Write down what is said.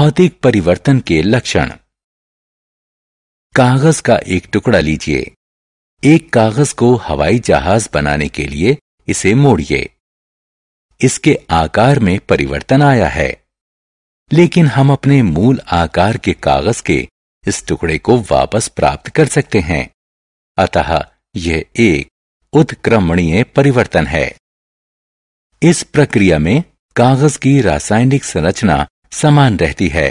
भौतिक परिवर्तन के लक्षण कागज का एक टुकड़ा लीजिए एक कागज को हवाई जहाज बनाने के लिए इसे मोड़िए इसके आकार में परिवर्तन आया है लेकिन हम अपने मूल आकार के कागज के इस टुकड़े को वापस प्राप्त कर सकते हैं अतः यह एक उत्क्रमणीय परिवर्तन है इस प्रक्रिया में कागज की रासायनिक संरचना समान रहती है